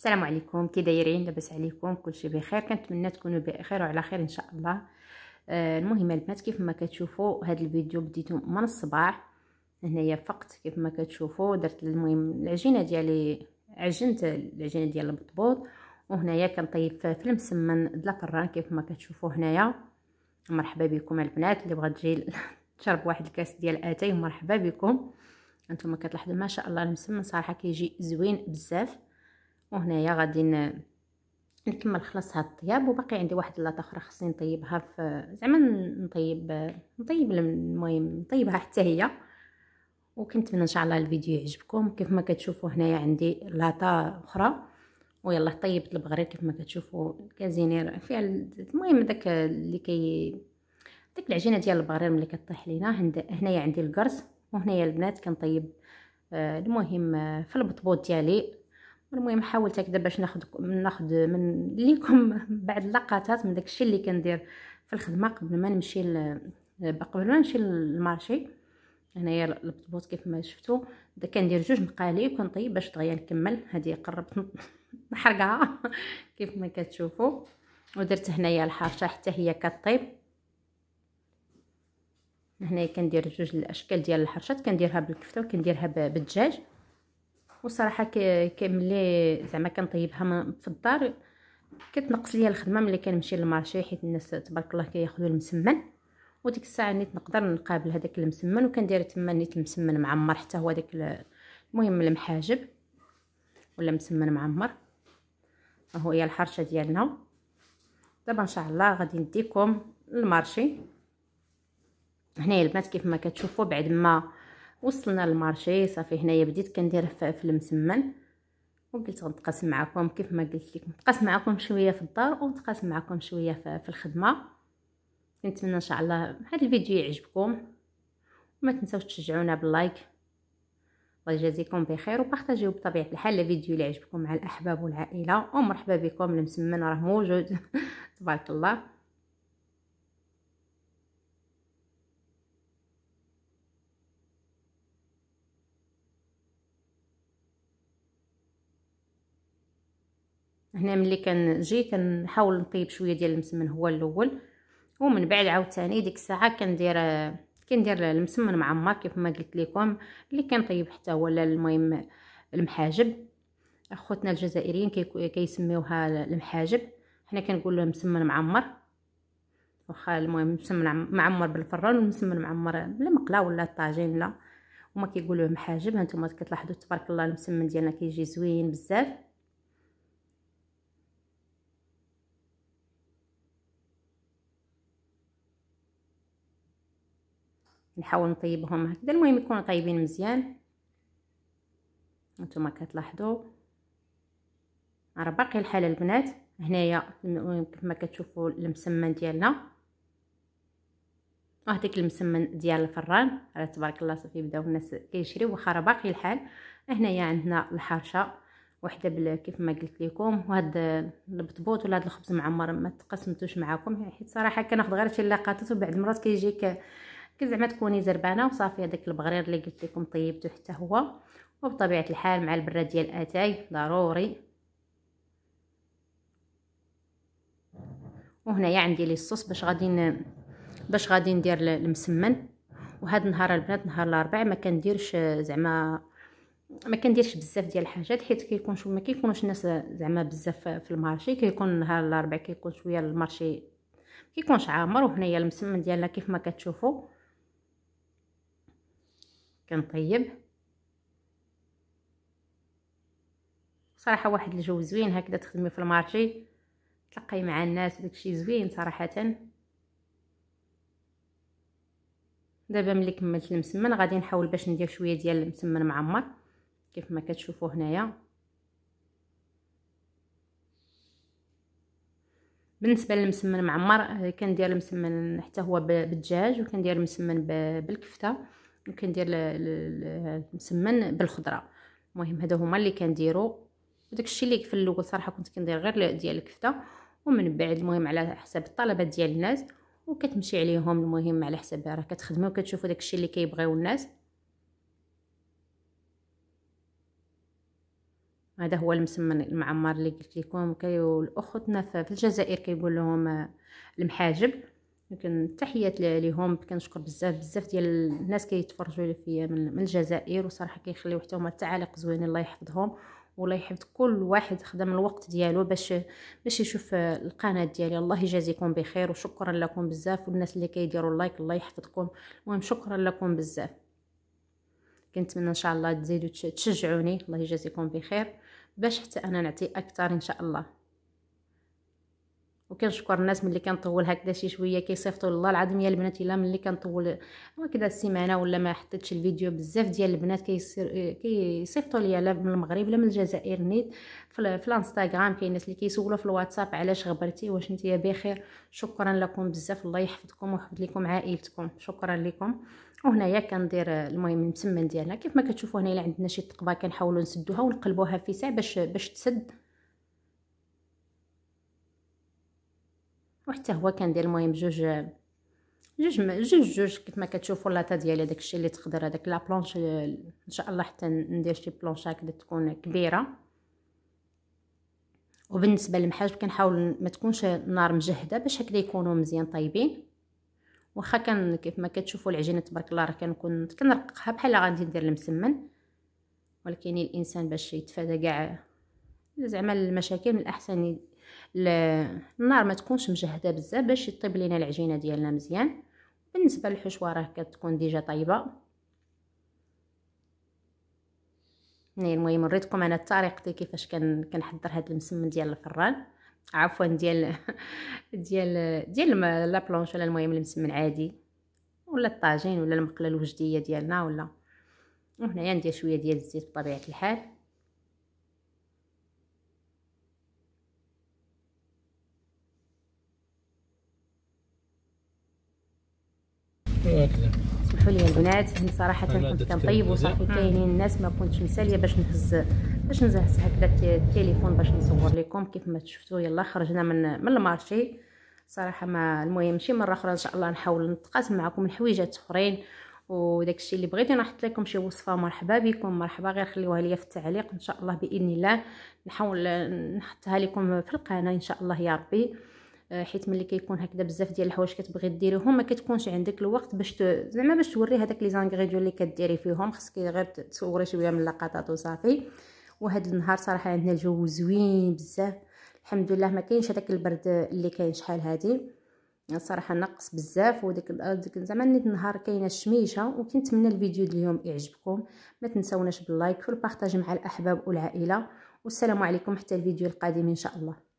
السلام عليكم كي دايرين لاباس عليكم كلشي بخير كنتمنى تكونوا بخير وعلى خير ان شاء الله آه، المهم البنات كيف ما كتشوفوا هذا الفيديو بديتو من الصباح هنايا فقط كيف ما كتشوفوا درت المهم العجينه ديالي عجنت العجينه ديال البطبوط وهنايا كنطيب في المسمن لافران كيف ما كتشوفوا هنايا مرحبا بكم البنات اللي بغات تجي تشرب واحد الكاس ديال اتاي مرحبا بكم انتم كتلاحظوا ما شاء الله المسمن صراحه كيجي زوين بزاف وهنايا غادي نكمل خلاص هاد الطياب وباقي عندي واحد لاطا اخرى خصني نطيبها في زعما نطيب نطيب المهم نطيبها حتى هي وكنتمنى ان شاء الله الفيديو يعجبكم كيف ما كتشوفوا هنايا عندي لاطه اخرى ويلا طيبت البغرير كيف ما كتشوفوا الكازينير فيها المهم داك اللي كي ديك العجينه ديال البغرير ملي كطيح لينا هنايا عندي القرص وهنايا البنات كنطيب آه، المهم آه، في البطبوط ديالي المهم حاولت هكذا باش ناخذ ناخذ من ليكم بعض اللقطات من داكشي اللي كندير في الخدمه قبل ما نمشي ل... قبل ما نمشي للمارشي هنايا البطبوط كيف ما شفتوا كندير جوج مقالي كنطيب باش دغيا نكمل هذه قربت نحرقها كيف ما كتشوفوا ودرت هنايا الحرشه حتى هي كطيب هنايا كندير جوج الاشكال ديال الحرشات كنديرها بالكفته وكنديرها بالدجاج والصراحه كملي زعما كنطيبها في الدار كتنقص ليا الخدمه ملي كنمشي للمارشي حيت الناس تبارك الله كياخذوا المسمن وديك الساعه نيت نقدر نقابل هذاك المسمن وكندير تما نيت المسمن معمر حتى هو داك المهم المحاجب ولا مسمن معمر ها هي الحرشه ديالنا دابا ان شاء الله غادي نديكم للمارشي هنايا البنات كيف ما كتشوفوا بعد ما وصلنا للمارشي صافي هنايا بديت كندير في المسمن وقلت غنتقاسم معكم كيف ما قلت لك نتقاسم معكم شويه في الدار ونتقاسم معكم شويه في الخدمه كنتمنى ان شاء الله هذا الفيديو يعجبكم وما تنساوش تشجعونا باللايك الله يجازيكم بخير وبارطاجيو بطبيعه الحال الفيديو اللي عجبكم مع الاحباب والعائله ومرحبا بكم المسمن راه موجود تبارك الله هنا ملي كنجي كنحاول نطيب شويه ديال المسمن هو الاول ومن بعد عاوتاني ديك الساعه كندير كندير المسمن معمر كيف ما قلت لكم اللي كنطيب حتى هو المهم المحاجب اخوتنا الجزائريين كيسميوها المحاجب حنا كنقول له مسمن معمر واخا المهم مسمن معمر بالفران ومسمن معمر بالمقله ولا الطاجين لا هما كيقولوه محاجب هانتوما كتلاحظوا تبارك الله المسمن ديالنا كيجي زوين بزاف نحاول نطيبهم هكذا المهم يكونوا طايبين مزيان نتوما كتلاحظوا راه باقي الحال البنات هنايا كما كتشوفوا المسمن ديالنا اه، هذيك المسمن ديال الفران راه تبارك الله صافي بداو الناس كيشريو واخا راه باقي الحال هنايا عندنا الحرشه وحده بال كيف ما قلت لكم وهذا البطبوط ولا هذا الخبز معمر ما تقسمتوش معاكم يعني حيت صراحه كناخذ غير شي لاقاطات وبعد المرات كيجيك كي كي زعما تكوني زربانه وصافي هذاك البغرير اللي قلت لكم طيبته حتى هو وبطبيعه الحال مع البره ديال اتاي ضروري وهنايا عندي لي الصوص باش غادي باش غادي ندير المسمن وهذا النهار البنات نهار الاربعاء ما كنديرش زعما ما كنديرش بزاف ديال الحاجات حيت كيكون شو ما كيكونوش الناس زعما بزاف في المارشي كيكون نهار الاربعاء كيكون شويه المارشي كيكونش عامر وهنايا المسمن ديالنا كيف ما كتشوفوا كنطيب صراحه واحد الجو زوين هكذا تخدمي في المارشي تلقاي مع الناس وداكشي زوين صراحه دابا ملي كملت المسمن غادي نحاول باش ندير شويه ديال المسمن معمر كيف ما كتشوفوا هنايا بالنسبه للمسمن معمر آه، كندير المسمن حتى هو بالدجاج وكندير المسمن بالكفته وكندير المسمن بالخضره المهم هذا هما اللي كنديرو وداكشي اللي في الاول صراحه كنت كندير غير ديال الكفته ومن بعد المهم على حساب الطلبات ديال الناس وكتمشي عليهم المهم على حساب راه كتخدمي وكتشوفوا داكشي اللي كيبغيو الناس هذا هو المسمن المعمر اللي قلت لكم كيو الاخوتنا في الجزائر كيقول لهم آه، المحاجب لكن تحيات ليهم كنشكر بزاف بزاف ديال الناس كيتفرجوا فيا من الجزائر وصراحه كيخليو حتى هما تعاليق زوينين الله يحفظهم والله يحفظ كل واحد خدم الوقت ديالو باش باش يشوف القناه ديالي الله يجازيكم بخير وشكرا لكم بزاف والناس اللي كيديروا اللايك الله يحفظكم المهم شكرا لكم بزاف كنتمنى ان شاء الله تزيدوا تشجعوني الله يجازيكم بخير باش حتى انا نعطي اكثر ان شاء الله وكنشكر الناس ملي كنطول هكذا شي شويه كيصيفطوا الله العظيم يا البنات الا ملي كنطول هكذا السيمانه ولا ما حطيتش الفيديو بزاف ديال البنات كيصير كيصيفطوا ليا لا من المغرب لا من الجزائر نيت في الانستغرام كاين الناس اللي كيسولوا في الواتساب علاش غبرتي واش نتيا بخير شكرا لكم بزاف الله يحفظكم ويحفظ لكم عائلتكم شكرا لكم وهنايا كندير المهم المسمن ديالنا كيف ما كتشوفوا هنا عندنا شي تقبه كنحاولوا نسدوها ونقلبوها في ساع باش باش تسد وحتى هو كندير المهم جوج جوج جوج جوج كيف ما كتشوفوا لاطا ديالي داكشي اللي تقدر هذاك لا بلونش ان شاء الله حتى ندير شي بلونش هكذا تكون كبيره وبالنسبه للمحاجب كنحاول ما تكونش النار مجهده باش هكذا يكونوا مزيان طايبين واخا كان كيف ما كتشوفوا العجينه تبارك الله راه كنكون كنرققها بحال غادي ندير المسمن ولكن الانسان باش يتفادى كاع زعما المشاكل من الاحسن النار ما تكونش مجهده بزاف باش يطيب لينا العجينه ديالنا مزيان بالنسبه للحشوه راه كتكون ديجا طايبه يعني المهم وريتكم انا طريقتي كيفاش كنحضر هاد المسمن ديال الفران عفوا ديال ديال ديال لا بلونش ولا المهم المسمن عادي ولا الطاجين ولا المقله الوجديه ديالنا ولا وهنايا ندير شويه ديال الزيت بطبيعه الحال سمحوا لي البنات صراحه كنت كنطيب وصافي كاينين الناس ما كنتش مساليه باش نهز باش نهز هكذا التليفون باش نصور لكم كيف ما شفتوا يلا خرجنا من من المارشي صراحه ما المهم شي مره اخرى ان شاء الله نحاول نتقاسم معكم الحويجات اخرين وداك الشيء اللي بغيتي نحط لكم شي وصفه مرحبا بكم مرحبا غير خليوها لي في التعليق ان شاء الله باذن الله نحاول نحطها لكم في القناه ان شاء الله يا ربي آه، حيت ملي كيكون هكذا بزاف ديال الحوايج كتبغي ديريهم ما كتكونش عندك الوقت باش زعما باش توري هذاك لي زانغريديون اللي كديري فيهم خصك غير تصوري شويه من اللقطات وصافي وهاد النهار صراحه عندنا الجو زوين بزاف الحمد لله ما كاينش هذاك البرد اللي كاين شحال هذه صراحه نقص بزاف وديك آه، زعما نيت النهار كاينه الشميشه وكنتمنى الفيديو ديال يعجبكم ما تنساوناش باللايك والبارطاج مع الاحباب والعائله والسلام عليكم حتى الفيديو القادم ان شاء الله